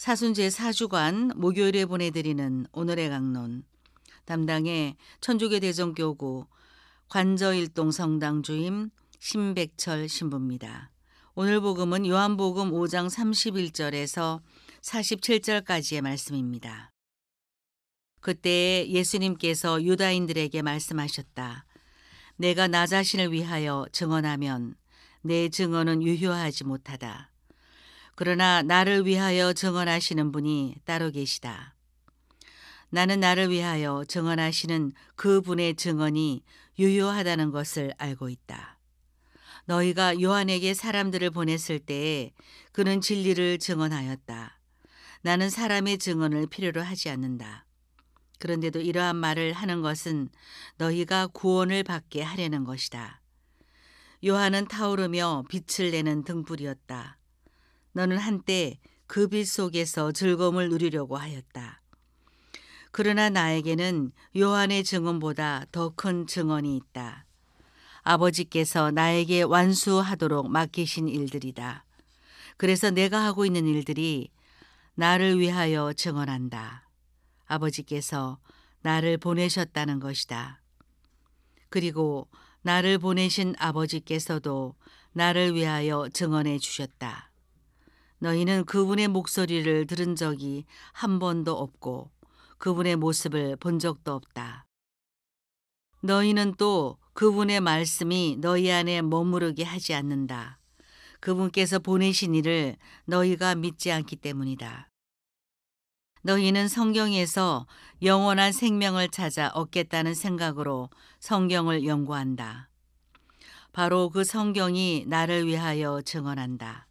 사순제 사주관 목요일에 보내드리는 오늘의 강론 담당의 천주교 대전교구 관저일동 성당 주임 신백철 신부입니다. 오늘 복음은 요한복음 5장 31절에서 47절까지의 말씀입니다. 그때 예수님께서 유다인들에게 말씀하셨다. 내가 나 자신을 위하여 증언하면 내 증언은 유효하지 못하다. 그러나 나를 위하여 증언하시는 분이 따로 계시다. 나는 나를 위하여 증언하시는 그 분의 증언이 유효하다는 것을 알고 있다. 너희가 요한에게 사람들을 보냈을 때에 그는 진리를 증언하였다. 나는 사람의 증언을 필요로 하지 않는다. 그런데도 이러한 말을 하는 것은 너희가 구원을 받게 하려는 것이다. 요한은 타오르며 빛을 내는 등불이었다. 너는 한때 그 빛 속에서 즐거움을 누리려고 하였다. 그러나 나에게는 요한의 증언보다 더 큰 증언이 있다. 아버지께서 나에게 완수하도록 맡기신 일들이다. 그래서 내가 하고 있는 일들이 나를 위하여 증언한다. 아버지께서 나를 보내셨다는 것이다. 그리고 나를 보내신 아버지께서도 나를 위하여 증언해 주셨다. 너희는 그분의 목소리를 들은 적이 한 번도 없고 그분의 모습을 본 적도 없다. 너희는 또 그분의 말씀이 너희 안에 머무르게 하지 않는다. 그분께서 보내신 이를 너희가 믿지 않기 때문이다. 너희는 성경에서 영원한 생명을 찾아 얻겠다는 생각으로 성경을 연구한다. 바로 그 성경이 나를 위하여 증언한다.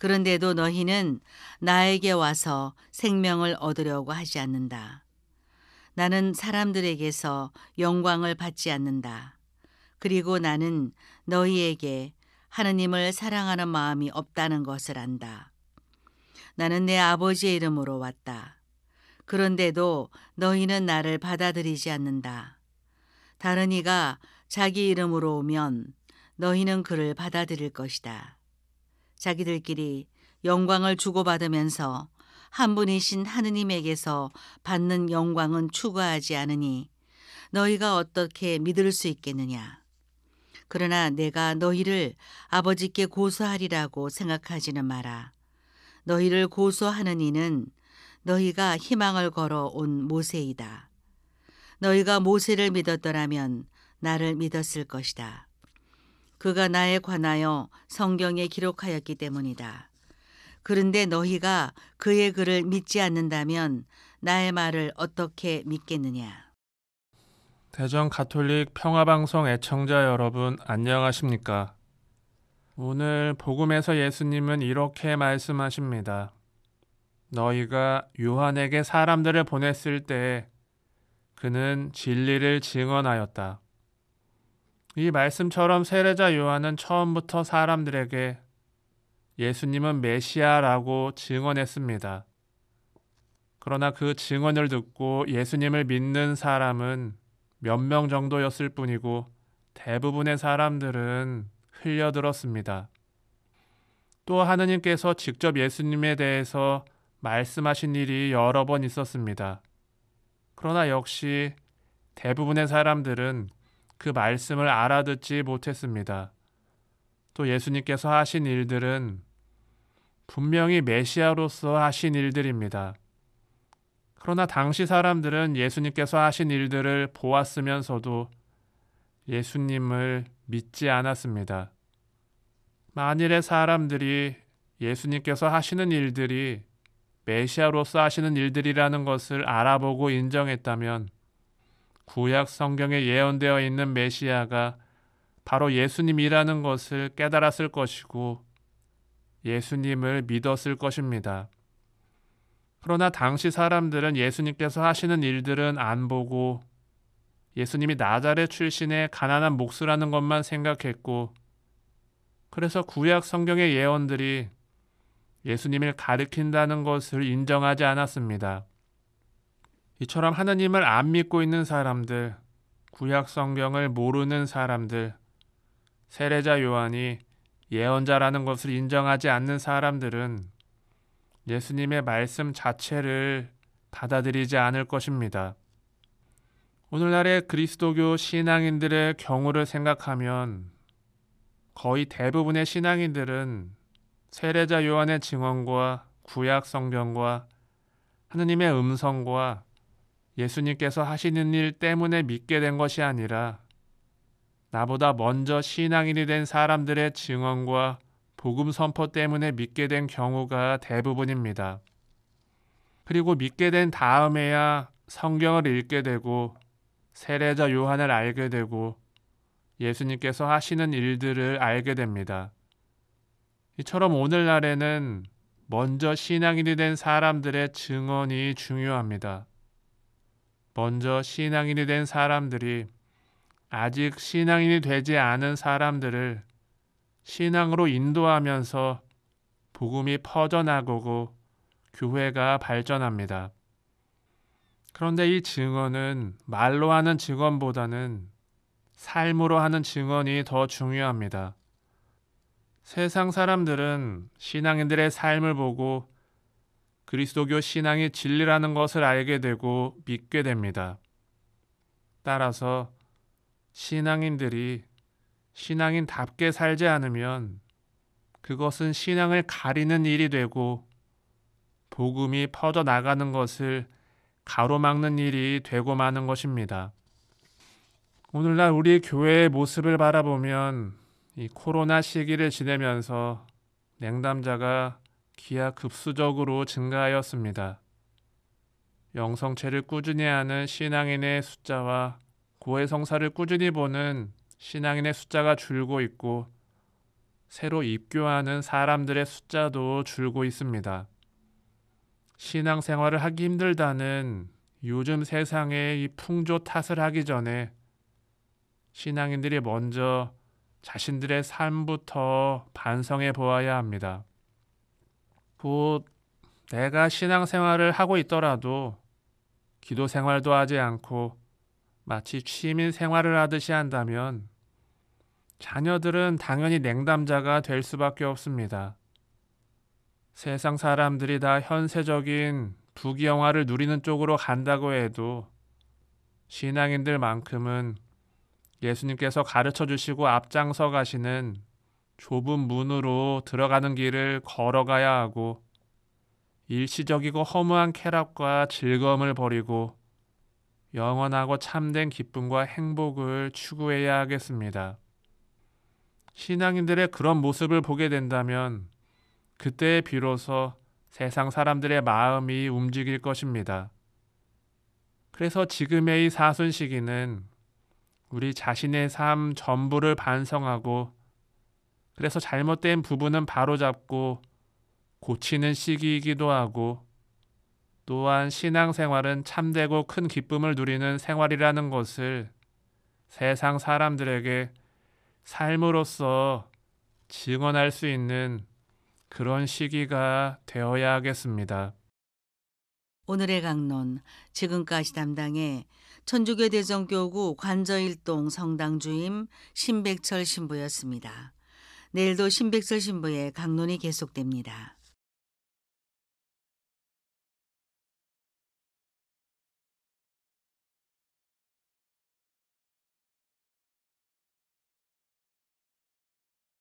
그런데도 너희는 나에게 와서 생명을 얻으려고 하지 않는다. 나는 사람들에게서 영광을 받지 않는다. 그리고 나는 너희에게 하느님을 사랑하는 마음이 없다는 것을 안다. 나는 내 아버지의 이름으로 왔다. 그런데도 너희는 나를 받아들이지 않는다. 다른 이가 자기 이름으로 오면 너희는 그를 받아들일 것이다. 자기들끼리 영광을 주고받으면서 한 분이신 하느님에게서 받는 영광은 추구하지 않으니 너희가 어떻게 믿을 수 있겠느냐. 그러나 내가 너희를 아버지께 고소하리라고 생각하지는 마라. 너희를 고소하는 이는 너희가 희망을 걸어 온 모세이다. 너희가 모세를 믿었더라면 나를 믿었을 것이다. 그가 나에 관하여 성경에 기록하였기 때문이다. 그런데 너희가 그의 글을 믿지 않는다면 나의 말을 어떻게 믿겠느냐? 대전 가톨릭 평화방송 애청자 여러분, 안녕하십니까? 오늘 복음에서 예수님은 이렇게 말씀하십니다. 너희가 요한에게 사람들을 보냈을 때 그는 진리를 증언하였다. 이 말씀처럼 세례자 요한은 처음부터 사람들에게 예수님은 메시아라고 증언했습니다. 그러나 그 증언을 듣고 예수님을 믿는 사람은 몇 명 정도였을 뿐이고 대부분의 사람들은 흘려들었습니다. 또 하느님께서 직접 예수님에 대해서 말씀하신 일이 여러 번 있었습니다. 그러나 역시 대부분의 사람들은 그 말씀을 알아듣지 못했습니다. 또 예수님께서 하신 일들은 분명히 메시아로서 하신 일들입니다. 그러나 당시 사람들은 예수님께서 하신 일들을 보았으면서도 예수님을 믿지 않았습니다. 만일에 사람들이 예수님께서 하시는 일들이 메시아로서 하시는 일들이라는 것을 알아보고 인정했다면 구약 성경에 예언되어 있는 메시아가 바로 예수님이라는 것을 깨달았을 것이고 예수님을 믿었을 것입니다. 그러나 당시 사람들은 예수님께서 하시는 일들은 안 보고 예수님이 나자렛 출신의 가난한 목수라는 것만 생각했고 그래서 구약 성경의 예언들이 예수님을 가리킨다는 것을 인정하지 않았습니다. 이처럼 하나님을 안 믿고 있는 사람들, 구약 성경을 모르는 사람들, 세례자 요한이 예언자라는 것을 인정하지 않는 사람들은 예수님의 말씀 자체를 받아들이지 않을 것입니다. 오늘날의 그리스도교 신앙인들의 경우를 생각하면 거의 대부분의 신앙인들은 세례자 요한의 증언과 구약 성경과 하느님의 음성과 예수님께서 하시는 일 때문에 믿게 된 것이 아니라 나보다 먼저 신앙인이 된 사람들의 증언과 복음 선포 때문에 믿게 된 경우가 대부분입니다. 그리고 믿게 된 다음에야 성경을 읽게 되고 세례자 요한을 알게 되고 예수님께서 하시는 일들을 알게 됩니다. 이처럼 오늘날에는 먼저 신앙인이 된 사람들의 증언이 중요합니다. 먼저 신앙인이 된 사람들이 아직 신앙인이 되지 않은 사람들을 신앙으로 인도하면서 복음이 퍼져나가고 교회가 발전합니다. 그런데 이 증언은 말로 하는 증언보다는 삶으로 하는 증언이 더 중요합니다. 세상 사람들은 신앙인들의 삶을 보고 그리스도교 신앙의 진리라는 것을 알게 되고 믿게 됩니다. 따라서 신앙인들이 신앙인답게 살지 않으면 그것은 신앙을 가리는 일이 되고 복음이 퍼져나가는 것을 가로막는 일이 되고 마는 것입니다. 오늘날 우리 교회의 모습을 바라보면 이 코로나 시기를 지내면서 냉담자가 기하 급수적으로 증가하였습니다. 영성체를 꾸준히 하는 신앙인의 숫자와 고해성사를 꾸준히 보는 신앙인의 숫자가 줄고 있고 새로 입교하는 사람들의 숫자도 줄고 있습니다. 신앙생활을 하기 힘들다는 요즘 세상의 이 풍조 탓을 하기 전에 신앙인들이 먼저 자신들의 삶부터 반성해 보아야 합니다. 곧 내가 신앙생활을 하고 있더라도 기도 생활도 하지 않고 마치 취민 생활을 하듯이 한다면 자녀들은 당연히 냉담자가 될 수밖에 없습니다. 세상 사람들이 다 현세적인 부귀영화를 누리는 쪽으로 간다고 해도 신앙인들만큼은 예수님께서 가르쳐 주시고 앞장서 가시는 좁은 문으로 들어가는 길을 걸어가야 하고 일시적이고 허무한 쾌락과 즐거움을 버리고 영원하고 참된 기쁨과 행복을 추구해야 하겠습니다. 신앙인들의 그런 모습을 보게 된다면 그때 비로소 세상 사람들의 마음이 움직일 것입니다. 그래서 지금의 이 사순 시기는 우리 자신의 삶 전부를 반성하고 그래서 잘못된 부분은 바로잡고 고치는 시기이기도 하고 또한 신앙생활은 참되고 큰 기쁨을 누리는 생활이라는 것을 세상 사람들에게 삶으로서 증언할 수 있는 그런 시기가 되어야 하겠습니다. 오늘의 강론 지금까지 담당해 천주교 대전교구 관저일동 성당 주임 신백철 신부였습니다. 내일도 신백설 신부의 강론이 계속됩니다.